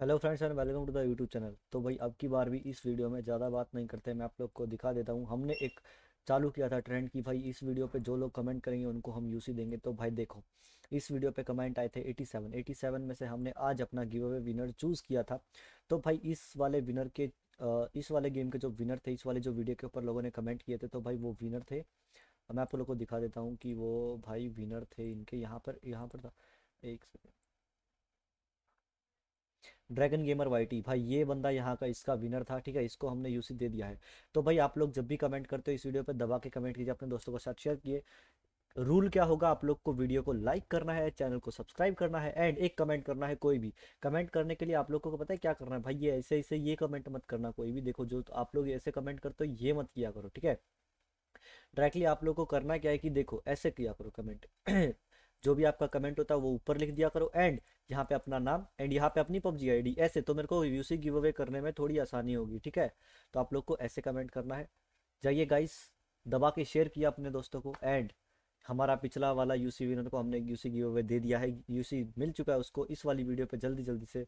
hello friends and welcome to the YouTube channel तो भाई अब की बार भी इस वीडियो में ज़्यादा बात नहीं करते मैं आप लोग को दिखा देता हूँ हमने एक चालू किया था ट्रेंड की भाई इस वीडियो पे जो लोग कमेंट करेंगे उनको हम यूसी देंगे तो भाई देखो इस वीडियो पे कमेंट आए थे 87 87 में से हमने आज अपना गिव अवे विनर चूज़ किया था तो भाई इस वाले विनर के इस वाले गेम के जो विनर थे इस वाले जो वीडियो के ऊपर लोगों ने कमेंट किए थे तो भाई वो विनर थे मैं आप लोग को दिखा देता हूँ कि वो भाई विनर थे इनके यहाँ पर यहाँ पर था एक सेकेंड ड्रैगन गेमर वाई भाई ये बंदा यहाँ का इसका विनर था ठीक है इसको हमने यूसी दे दिया है तो भाई आप लोग जब भी कमेंट करते हो इस वीडियो पर दबा के कमेंट कीजिए अपने दोस्तों के साथ शेयर किए रूल क्या होगा आप लोग को वीडियो को लाइक करना है चैनल को सब्सक्राइब करना है एंड एक कमेंट करना है कोई भी कमेंट करने के लिए आप लोगों को पता है क्या करना है भाई ये ऐसे ऐसे ये कमेंट मत करना कोई भी देखो जो तो आप लोग ऐसे कमेंट करते हो ये मत किया करो ठीक है डायरेक्टली आप लोग को करना क्या है कि देखो ऐसे किया करो कमेंट जो भी आपका कमेंट होता है वो ऊपर लिख दिया करो एंड यहाँ पे अपना नाम एंड यहाँ पे अपनी पबजी आईडी ऐसे तो मेरे को यूसी गिव अवे करने में थोड़ी आसानी होगी ठीक है तो आप लोग को ऐसे कमेंट करना है जाइए गाइस दबा के शेयर किया अपने दोस्तों को एंड हमारा पिछला वाला यूसी विनर को हमने यूसी गिव अवे दे दिया है यूसी मिल चुका है उसको इस वाली वीडियो पे जल्दी जल्दी से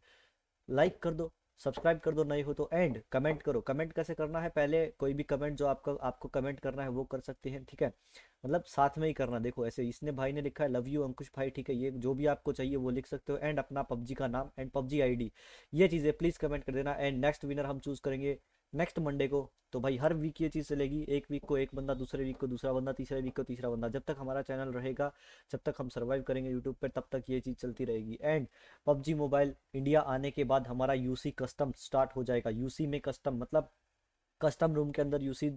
लाइक कर दो सब्सक्राइब कर दो नहीं हो तो एंड कमेंट करो कमेंट कैसे करना है पहले कोई भी कमेंट जो आपका आपको कमेंट करना है वो कर सकते हैं ठीक है मतलब साथ में ही करना देखो ऐसे इसने भाई ने लिखा है लव यू अंकुश भाई ठीक है ये जो भी आपको चाहिए वो लिख सकते हो एंड अपना पबजी का नाम एंड पबजी आईडी ये चीज़ें प्लीज़ कमेंट कर देना एंड नेक्स्ट विनर हम चूज़ करेंगे नेक्स्ट मंडे को तो भाई हर वीक ये चीज़ चलेगी एक वीक को एक बंदा दूसरे वीक को दूसरा बंदा तीसरे वीक को तीसरा बंदा जब तक हमारा चैनल रहेगा जब तक हम सर्वाइव करेंगे यूट्यूब पर तब तक ये चीज़ चलती रहेगी एंड पबजी मोबाइल इंडिया आने के बाद हमारा यूसी कस्टम स्टार्ट हो जाएगा यूसी में कस्टम मतलब कस्टम रूम के अंदर यूसी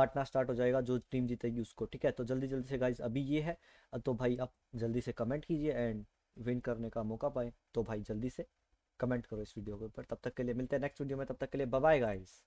बांटना स्टार्ट हो जाएगा जो टीम जीतेगी उसको ठीक है तो जल्दी जल्दी से गाइज अभी ये है तो भाई आप जल्दी से कमेंट कीजिए एंड विन करने का मौका पाए तो भाई जल्दी से कमेंट करो इस वीडियो के ऊपर तब तक के लिए मिलते हैं नेक्स्ट वीडियो में तब तक के लिए बाय गाइज़